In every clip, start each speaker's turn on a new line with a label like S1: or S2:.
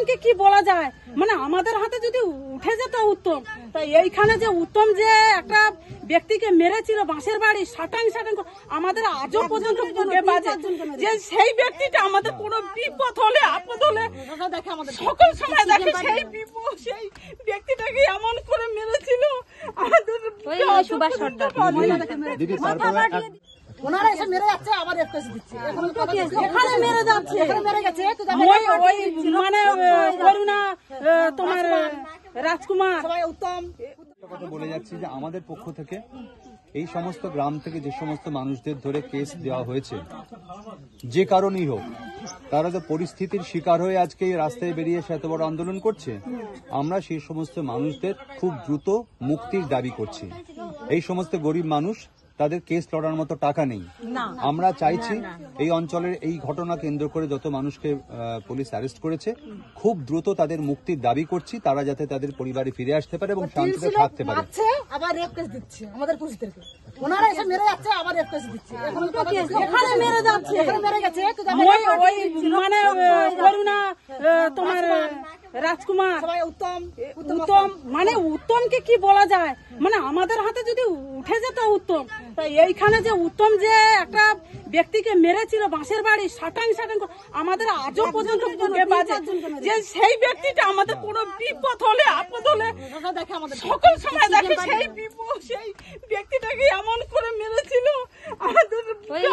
S1: উত্তমকে কি বলা যায় মানে আমাদের হাতে যদি উঠে যেত উত্তম তা এইখানে যে উত্তম যে একটা ব্যক্তিকে মেরেছিল বাঁশের বাড়ি সাটাং সাটাং আমাদের আজও পর্যন্ত যে সেই ব্যক্তিটা আমাদের কোনো বিপদ হলে আপদ হলে সকল সময় দেখে সেই বিপদ সেই ব্যক্তিটাকে এমন করে মেরেছিল আমাদের ওনারা এসে মেরে যাচ্ছে আবার দিচ্ছে এখানে মেরে যাচ্ছে এখানে মেরে গেছে ওই ওই মানে করুণা তোমার রাজকুমার সবাই উত্তম
S2: কথা বলে যাচ্ছি যে আমাদের পক্ষ থেকে এই সমস্ত গ্রাম থেকে যে সমস্ত মানুষদের ধরে কেস দেওয়া হয়েছে যে কারণেই হোক তারা যে পরিস্থিতির শিকার হয়ে আজকে এই রাস্তায় বেরিয়ে এসে এত বড় আন্দোলন করছে আমরা সেই সমস্ত মানুষদের খুব দ্রুত মুক্তির দাবি করছি এই সমস্ত গরিব মানুষ তাদের কেস লড়ার মতো টাকা নেই আমরা চাইছি এই অঞ্চলের এই ঘটনা কেন্দ্র করে যত মানুষকে পুলিশ অ্যারেস্ট করেছে খুব দ্রুত তাদের মুক্তির দাবি করছি তারা যাতে তাদের পরিবারে ফিরে আসতে পারে এবং শান্তিতে থাকতে পারে
S1: আবার দিচ্ছে আমাদের তোমার রাজকুমার উত্তম উত্তম মানে উত্তমকে কি বলা যায় মানে আমাদের হাতে যদি উঠে যেত উত্তম তাই এইখানে যে উত্তম যে একটা ব্যক্তিকে মেরেছিল বাঁশের বাড়ি সাটাং সাটাং আমাদের আজও পর্যন্ত যে সেই ব্যক্তিটা আমাদের কোনো বিপদ হলে আপদ হলে সকল সময় দেখে সেই বিপদ সেই ব্যক্তিটাকে এমন করে মেরেছিল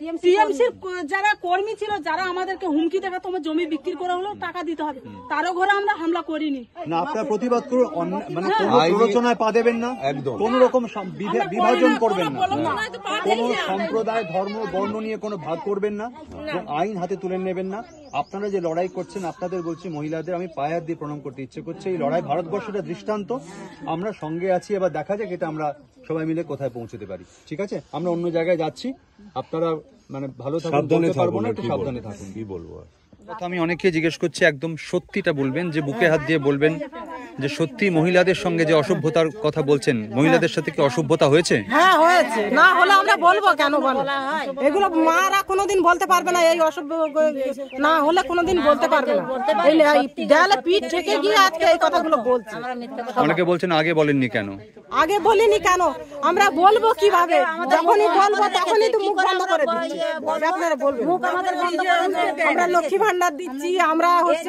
S1: টিএমসির যারা কর্মী ছিল যারা আমাদেরকে হুমকি দেখা তোমার জমি বিক্রি করে হলো টাকা দিতে হবে তারও ঘরে আমরা হামলা
S2: করিনি না আপনার প্রতিবাদ আলোচনায় মানে পা দেবেন না একদম কোন রকম বিভাজন করবেন না কোন হ্যাঁ। সম্প্রদায় ধর্ম বর্ণ নিয়ে কোনো ভাগ করবেন না আইন হাতে তুলে নেবেন না আপনারা যে লড়াই করছেন আপনাদের বলছি মহিলাদের আমি পায়ার দিয়ে প্রণাম করতে ইচ্ছে করছে এই লড়াই ভারতবর্ষটা দৃষ্টান্ত আমরা সঙ্গে আছি এবার দেখা যাক এটা আমরা সবাই মিলে কোথায় পৌঁছতে পারি ঠিক আছে আমরা অন্য জায়গায় যাচ্ছি আপনারা মানে ভালো সাবধানে থাকবো না একটু সাবধানে থাকুন কি বলবো আমি অনেকে জিজ্ঞেস করছি একদম সত্যিটা বলবেন যে বুকে হাত দিয়ে বলবেন যে সত্যি মহিলাদের সঙ্গে যে অসভ্যতার কথা বলছেন মহিলাদের সাথে কি অসভ্যতা হয়েছে
S1: হ্যাঁ হয়েছে না হলে আমরা বলবো কেন বলো এগুলো মারা কোনোদিন বলতে পারবে না এই অসভ্য না হলে কোনোদিন বলতে পারবে না দেয়ালে পিঠ থেকে গিয়ে আজকে এই কথাগুলো বলছে অনেকে
S2: বলছেন আগে বলেননি কেন
S1: আগে বলিনি কেন আমরা বলবো কিভাবে যখনই বলবো তখনই তো মুখ ইয়ে বন্ধ করে দিচ্ছি আপনারা বলবেন আমরা লক্ষ্মী ভান্ডার দিচ্ছি আমরা হচ্ছে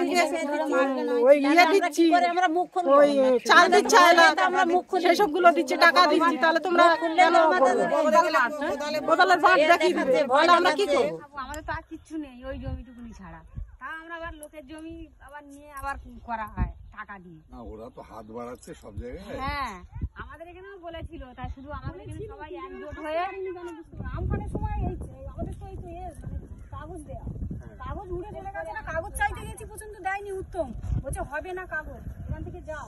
S1: ওই ইয়ে দিচ্ছি আমরা মুখ মানে আমাদের তো আর কিচ্ছু নেই ওই জমিটুকুনি ছাড়া তা আমরা আবার লোকের জমি আবার নিয়ে আবার করা হয় টাকা
S2: ওরা তো হাত বাড়াচ্ছে সব জায়গায় হ্যাঁ
S1: আমাদের এখানেও বলেছিল তাই শুধু আমাদের সময় এই আমাদের তো এই তো কাগজ দেওয়া হ্যাঁ। কাগজ উড়ে চলে গেছে না কাগজ চাইতে গেছি পর্যন্ত দেয়নি উত্তম বলছে হবে না কাগজ ওখান থেকে যাও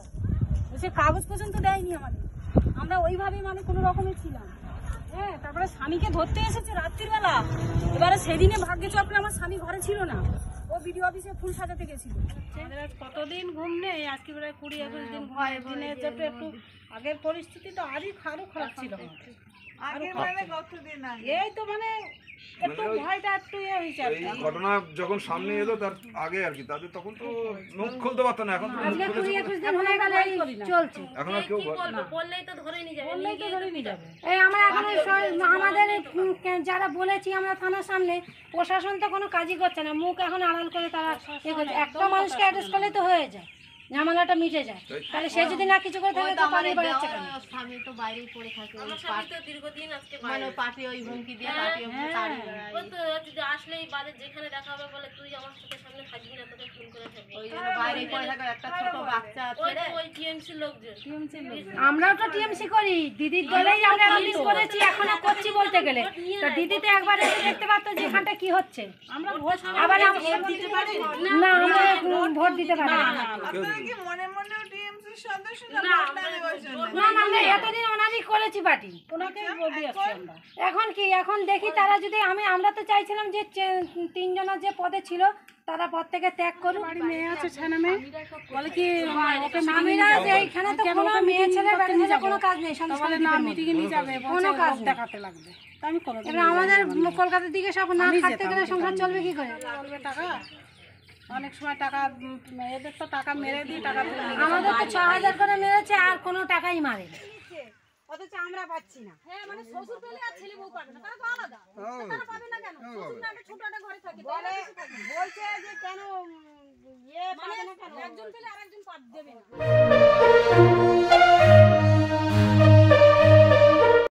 S1: সে কাগজ পর্যন্ত দেয়নি আমাদের আমরা ওইভাবে মানে কোনো রকমে ছিলাম হ্যাঁ তারপরে স্বামীকে ধরতে এসেছে রাত্রিবেলা এবারে সেদিনে ভাগ্যে চপলে আমার স্বামী ঘরে ছিল না ও বিডিও অফিসে ফুল সাজাতে গেছিল কতদিন ঘুম নেই আজকে প্রায় কুড়ি একুশ দিন ঘুম দিনের একটু আগের পরিস্থিতি তো আরই খারাপ খারাপ ছিল এই তো মানে, মানে ভয়টা একটু ঘটনা
S2: যখন সামনে তখন তো না চলছে এখন
S1: আমরা এখন আমাদের যারা বলেছি আমরা থানার সামনে প্রশাসন তো কোনো কাজই করছে না মুখ এখন আড়াল করে তারা একটা মানুষকে অ্যাড্রেস করলে তো হয়ে যায় ঝামেলাটা মিটে যায় তাহলে সে যদি না কিছু করে থাকে কেন স্বামী তো বাইরেই পড়ে থাকে তো দীর্ঘদিন আজকে মানে ওই দিয়ে ওই তাড়ি ও তো যদি আসলেই যেখানে দেখা হবে বলে তুই আমার সাথে সামনে থাকবি না তোকে ফোন করে থাকবি ওই পড়ে থাকে একটা ছোট বাচ্চা ওই টিএমসি লোকজন টিএমসি লোকজন আমরাও তো টিএমসি করি দিদির দলেই আমরা মিস করেছি এখনো করছি বলতে গেলে তো দিদিতে একবার এসে দেখতে পারতো যে এখানটা কি হচ্ছে আমরা ভোট আবার না আমরা ভোট দিতে পারি না কি মনে মনে ডিএমসি সদস্য না না আমরা এতদিন অনাদি করেছি পার্টি আচ্ছা, বলি এখন কি এখন দেখি তারা যদি আমি আমরা তো চাইছিলাম যে তিনজনের যে পদে ছিল তারা পদ থেকে ত্যাগ করুক বাড়ি মেয়ে আছে মেয়ে বলে কি হ্যাঁ, ওকে যে এখানে তো কোনো মেয়ে ছেলে বাড়ি কোনো কাজ নেই না মিটিং এ যাবে কোনো কাজ দেখাতে লাগবে আমি কোনো আমাদের কলকাতার দিকে সব না খাতে গেলে সংসার চলবে কি করে টাকা অনেক সময় টাকা এদের তো টাকা মেরে দিই টাকা আমাদের তো ছ হাজার করে মেরেছে আর কোনো টাকাই মারে আমরা পাচ্ছি না হ্যাঁ মানে শ্বশুর পেলে আর ছেলে বউ পাবে না তারা তো আলাদা তারা পাবে না কেন ছোট একটা ঘরে থাকে বলে বলছে যে কেন ইয়ে পাবে মানে একজন পেলে আরেকজন পাবে দেবে না